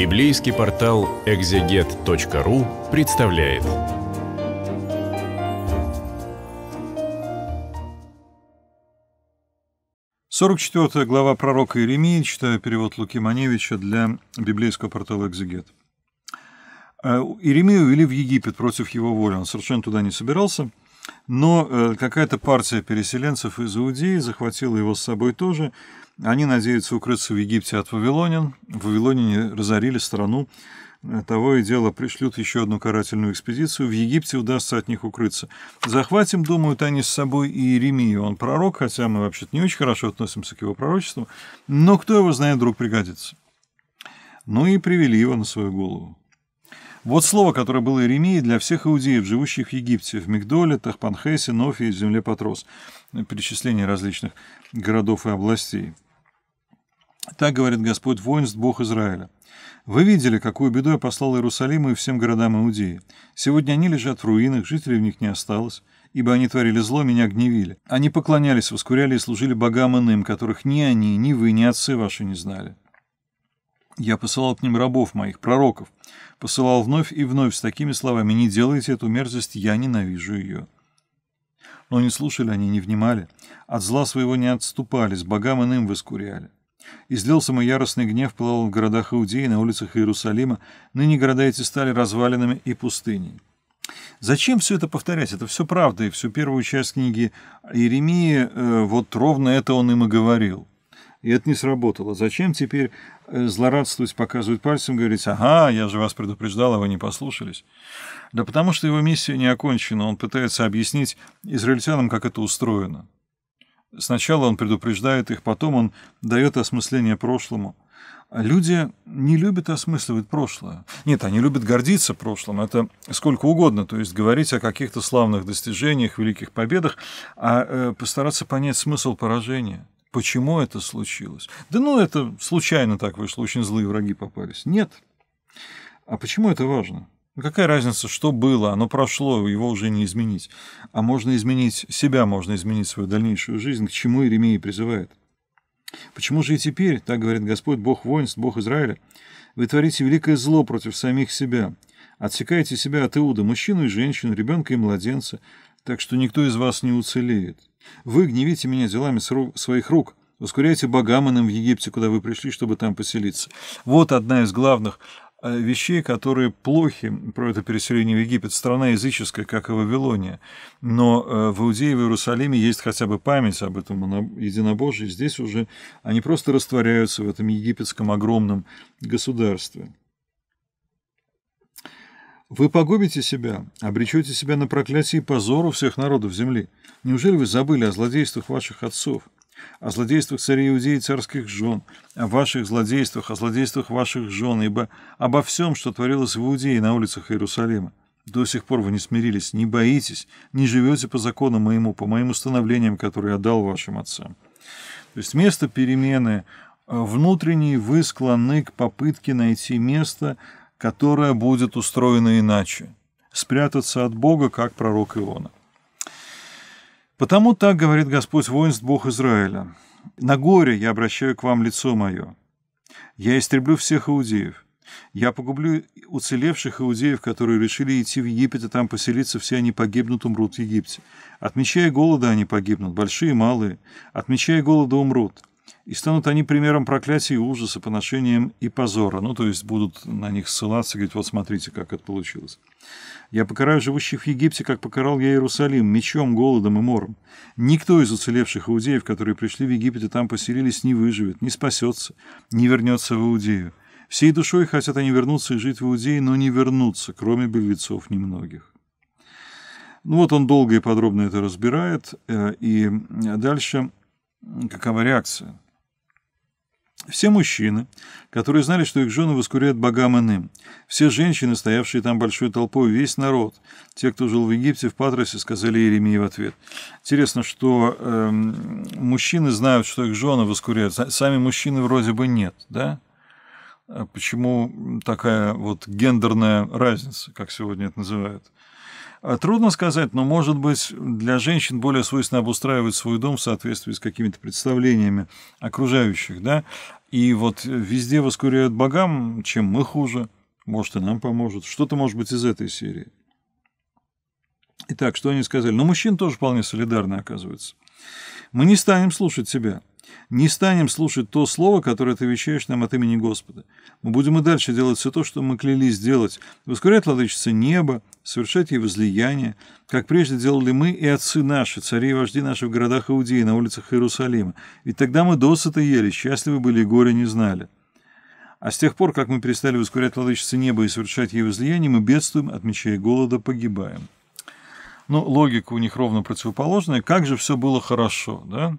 Библейский портал экзегет.ру представляет. Сорок четвертая глава пророка Иеремии, читаю перевод Луки Маневича для библейского портала «Экзегет». Э, Иеремию вели в Египет против его воли, он совершенно туда не собирался – но э, какая-то партия переселенцев из Иудеи захватила его с собой тоже. Они надеются укрыться в Египте от вавилонян. Вавилоняне разорили страну. Э, того и дело пришлют еще одну карательную экспедицию. В Египте удастся от них укрыться. Захватим, думают они с собой и Иеремию. Он пророк, хотя мы вообще-то не очень хорошо относимся к его пророчеству. Но кто его знает, вдруг пригодится. Ну и привели его на свою голову. Вот слово, которое было Иеремии для всех иудеев, живущих в Египте, в Мигдоле, Тахпанхесе, Нофе и земле Патрос. Э, Перечисление различных городов и областей. Так говорит Господь воинств, Бог Израиля. Вы видели, какую беду я послал Иерусалиму и всем городам Иудеи. Сегодня они лежат в руинах, жителей в них не осталось, ибо они творили зло, меня гневили. Они поклонялись, воскуряли и служили богам иным, которых ни они, ни вы, ни отцы ваши не знали. Я посылал к ним рабов моих, пророков. Посылал вновь и вновь с такими словами «Не делайте эту мерзость, я ненавижу ее». Но не слушали они, не внимали. От зла своего не отступали, с богам иным воскуряли. И злился мой яростный гнев, пылал в городах Иудеи, на улицах Иерусалима. Ныне города эти стали развалинами и пустыней. Зачем все это повторять? Это все правда, и всю первую часть книги Иеремии, э, вот ровно это он им и говорил и это не сработало. Зачем теперь э, злорадствовать, показывать пальцем, говорить, ага, я же вас предупреждал, а вы не послушались? Да потому что его миссия не окончена, он пытается объяснить израильтянам, как это устроено. Сначала он предупреждает их, потом он дает осмысление прошлому. А люди не любят осмысливать прошлое. Нет, они любят гордиться прошлым. Это сколько угодно. То есть говорить о каких-то славных достижениях, великих победах, а э, постараться понять смысл поражения. Почему это случилось? Да ну, это случайно так вышло, очень злые враги попались. Нет. А почему это важно? Ну, какая разница, что было, оно прошло, его уже не изменить. А можно изменить себя, можно изменить свою дальнейшую жизнь, к чему Иеремия призывает. Почему же и теперь, так говорит Господь, Бог воинств, Бог Израиля, вы творите великое зло против самих себя, отсекаете себя от Иуда, мужчину и женщину, ребенка и младенца, так что никто из вас не уцелеет. Вы гневите меня делами своих рук, ускоряйте богаманам в Египте, куда вы пришли, чтобы там поселиться. Вот одна из главных э, вещей, которые плохи про это переселение в Египет. Страна языческая, как и Вавилония. Но э, в Иудее, в Иерусалиме есть хотя бы память об этом единобожии. Здесь уже они просто растворяются в этом египетском огромном государстве. Вы погубите себя, обречете себя на проклятие и позору всех народов земли. Неужели вы забыли о злодействах ваших отцов, о злодействах царей Иудеи и царских жен, о ваших злодействах, о злодействах ваших жен, ибо обо всем, что творилось в Иудее на улицах Иерусалима? До сих пор вы не смирились, не боитесь, не живете по закону моему, по моим установлениям, которые я дал вашим отцам. То есть место перемены э, внутренней вы склонны к попытке найти место, которая будет устроена иначе, спрятаться от Бога, как пророк Иона. «Потому так говорит Господь воинств, Бог Израиля. На горе я обращаю к вам лицо мое. Я истреблю всех иудеев. Я погублю уцелевших иудеев, которые решили идти в Египет и там поселиться, все они погибнут, умрут в Египте. Отмечая голода, они погибнут, большие и малые. Отмечая голода, умрут и станут они примером проклятия и ужаса, поношением и позора. Ну, то есть будут на них ссылаться, говорить, вот смотрите, как это получилось. Я покараю живущих в Египте, как покарал я Иерусалим, мечом, голодом и мором. Никто из уцелевших иудеев, которые пришли в Египет и там поселились, не выживет, не спасется, не вернется в Иудею. Всей душой хотят они вернуться и жить в Иудее, но не вернутся, кроме беглецов немногих. Ну вот он долго и подробно это разбирает, э, и дальше какова реакция? Все мужчины, которые знали, что их жены воскуряют богам иным, все женщины, стоявшие там большой толпой, весь народ, те, кто жил в Египте, в Патросе, сказали Иеремии в ответ. Интересно, что э, мужчины знают, что их жены воскуряют, сами мужчины вроде бы нет, да? Э, почему такая вот гендерная разница, как сегодня это называют? А, трудно сказать, но, может быть, для женщин более свойственно обустраивать свой дом в соответствии с какими-то представлениями окружающих, да? И вот везде воскуряют богам, чем мы хуже. Может, и нам поможет. Что-то, может быть, из этой серии. Итак, что они сказали? Но ну, мужчин тоже вполне солидарны, оказывается. Мы не станем слушать себя. Не станем слушать то слово, которое ты вещаешь нам от имени Господа. Мы будем и дальше делать все то, что мы клялись делать, воскурять, владычице, небо, совершать ей возлияние, как прежде делали мы и отцы наши, цари и вожди наши в городах Иудеи, на улицах Иерусалима. Ведь тогда мы досыта ели, счастливы были и горе не знали. А с тех пор, как мы перестали воскурять, владычице, небо и совершать ей возлияние, мы бедствуем, от меча и голода погибаем». Ну, логика у них ровно противоположная. Как же все было хорошо, да?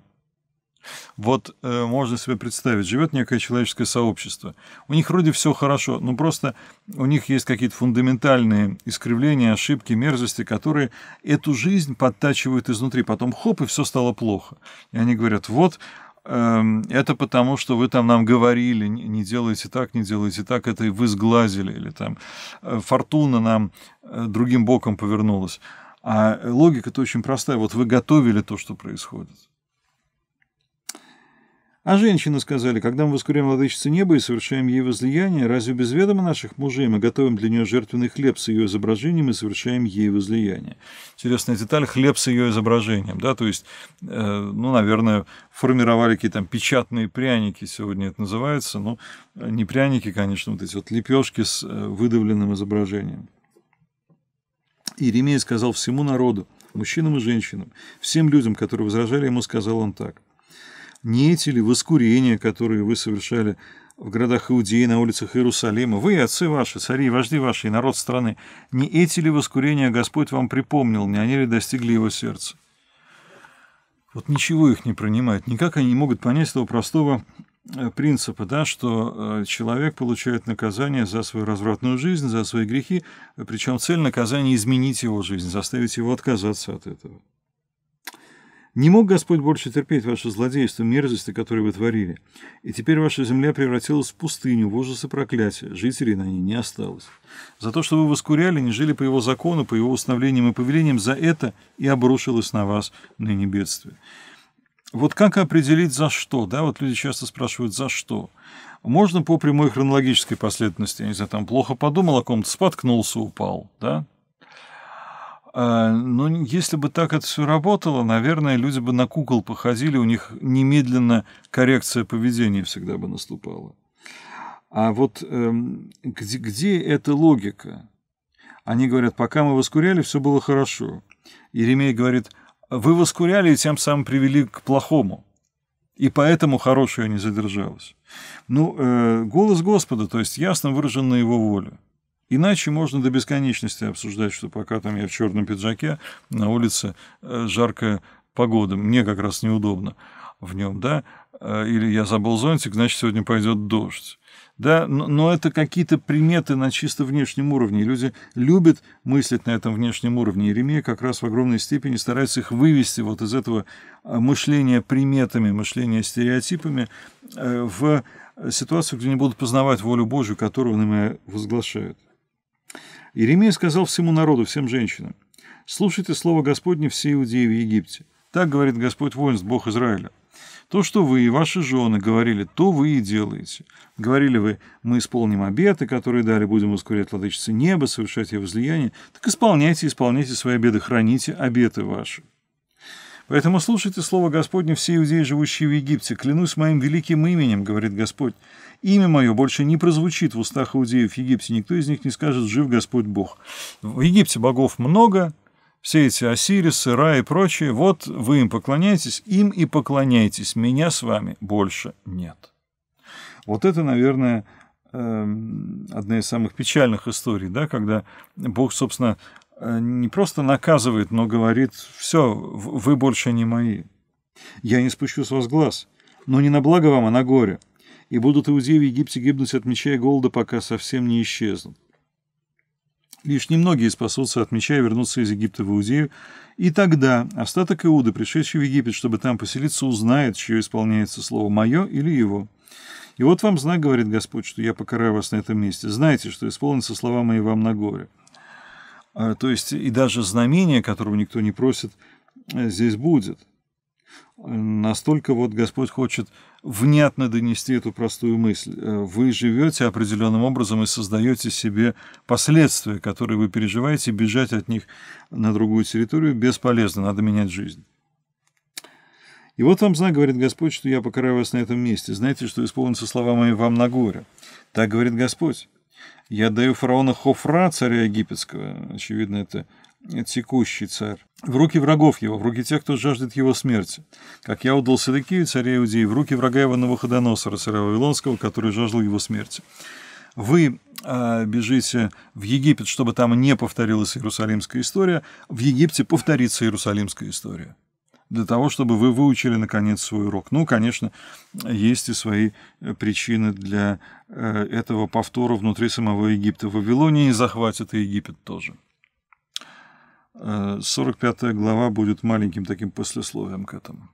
Вот э, можно себе представить, живет некое человеческое сообщество. У них вроде все хорошо, но просто у них есть какие-то фундаментальные искривления, ошибки, мерзости, которые эту жизнь подтачивают изнутри. Потом хоп, и все стало плохо. И они говорят, вот эм, это потому, что вы там нам говорили, не делайте так, не делайте так, это и вы сглазили, или там э, фортуна нам э, другим боком повернулась. А логика-то очень простая. Вот вы готовили то, что происходит. А женщины сказали, когда мы воскуряем владычице неба и совершаем ей возлияние, разве без ведома наших мужей мы готовим для нее жертвенный хлеб с ее изображением и совершаем ей возлияние? Интересная деталь – хлеб с ее изображением, да, то есть, э, ну, наверное, формировали какие-то там печатные пряники, сегодня это называется, но ну, не пряники, конечно, вот эти вот лепешки с э, выдавленным изображением. Иеремия сказал всему народу, мужчинам и женщинам, всем людям, которые возражали, ему сказал он так – не эти ли воскурения, которые вы совершали в городах Иудеи, на улицах Иерусалима, вы, и отцы ваши, цари и вожди ваши, и народ страны, не эти ли воскурения Господь вам припомнил, не они ли достигли его сердца? Вот ничего их не принимает, никак они не могут понять этого простого э, принципа, да, что э, человек получает наказание за свою развратную жизнь, за свои грехи, причем цель наказания изменить его жизнь, заставить его отказаться от этого. Не мог Господь больше терпеть ваше злодейство, мерзости, которые вы творили. И теперь ваша земля превратилась в пустыню, в ужасы проклятия. Жителей на ней не осталось. За то, что вы воскуряли, не жили по его закону, по его установлениям и повелениям, за это и обрушилось на вас ныне бедствие. Вот как определить за что, да, вот люди часто спрашивают за что. Можно по прямой хронологической последовательности, я не знаю, там плохо подумал о ком-то, споткнулся, упал, да, а, ну, если бы так это все работало, наверное, люди бы на кукол походили, у них немедленно коррекция поведения всегда бы наступала. А вот эм, где, где эта логика? Они говорят, пока мы воскуряли, все было хорошо. Еремей говорит, вы воскуряли и тем самым привели к плохому. И поэтому хорошее не задержалось. Ну, э, голос Господа, то есть ясно выраженная его воля. Иначе можно до бесконечности обсуждать, что пока там я в черном пиджаке, на улице э, жаркая погода, мне как раз неудобно в нем, да, э, или я забыл зонтик, значит, сегодня пойдет дождь. Да, но, но это какие-то приметы на чисто внешнем уровне. Люди любят мыслить на этом внешнем уровне. Еремия как раз в огромной степени старается их вывести вот из этого э, мышления приметами, мышления стереотипами в ситуацию, где они будут познавать волю Божью, которую они возглашают. Иеремия сказал всему народу, всем женщинам, «Слушайте слово Господне все иудеи в Египте. Так говорит Господь воинств, Бог Израиля. То, что вы и ваши жены говорили, то вы и делаете. Говорили вы, мы исполним обеты, которые дали, будем ускорять владычице неба, совершать ее возлияние. Так исполняйте, исполняйте свои обеты, храните обеты ваши». Поэтому слушайте слово Господне все иудеи, живущие в Египте. Клянусь моим великим именем, говорит Господь. Имя мое больше не прозвучит в устах иудеев в Египте. Никто из них не скажет «Жив Господь Бог». В Египте богов много, все эти Осирисы, Ра и прочие. Вот вы им поклоняетесь, им и поклоняйтесь. Меня с вами больше нет. Вот это, наверное, эм, одна из самых печальных историй, да, когда Бог, собственно, Э, не просто наказывает, но говорит, все, вы больше не мои. Я не спущу с вас глаз, но не на благо вам, а на горе. И будут иудеи в Египте гибнуть от меча и голода, пока совсем не исчезнут. Лишь немногие спасутся от меча и вернутся из Египта в Иудею, и тогда остаток Иуды, пришедший в Египет, чтобы там поселиться, узнает, чье исполняется слово «мое» или «его». И вот вам знак, говорит Господь, что я покараю вас на этом месте. Знаете, что исполнятся слова мои вам на горе. Э, то есть и даже знамение, которого никто не просит, э, здесь будет. Э, настолько вот Господь хочет внятно донести эту простую мысль. Вы живете определенным образом и создаете себе последствия, которые вы переживаете, бежать от них на другую территорию бесполезно, надо менять жизнь. И вот вам знак, говорит Господь, что я покараю вас на этом месте. Знаете, что исполнится слова мои вам на горе. Так говорит Господь. Я даю фараона Хофра, царя египетского, очевидно, это текущий царь, в руки врагов его, в руки тех, кто жаждет его смерти, как я удал Седыкию, царя Иудеи, в руки врага его Навуходоносора, царя Вавилонского, который жаждал его смерти. Вы а, бежите в Египет, чтобы там не повторилась Иерусалимская история, в Египте повторится Иерусалимская история для того, чтобы вы выучили, наконец, свой урок. Ну, конечно, есть и свои э, причины для э, этого повтора внутри самого Египта. В Вавилония не захватит и Египет тоже. 45 э, глава будет маленьким таким послесловием к этому.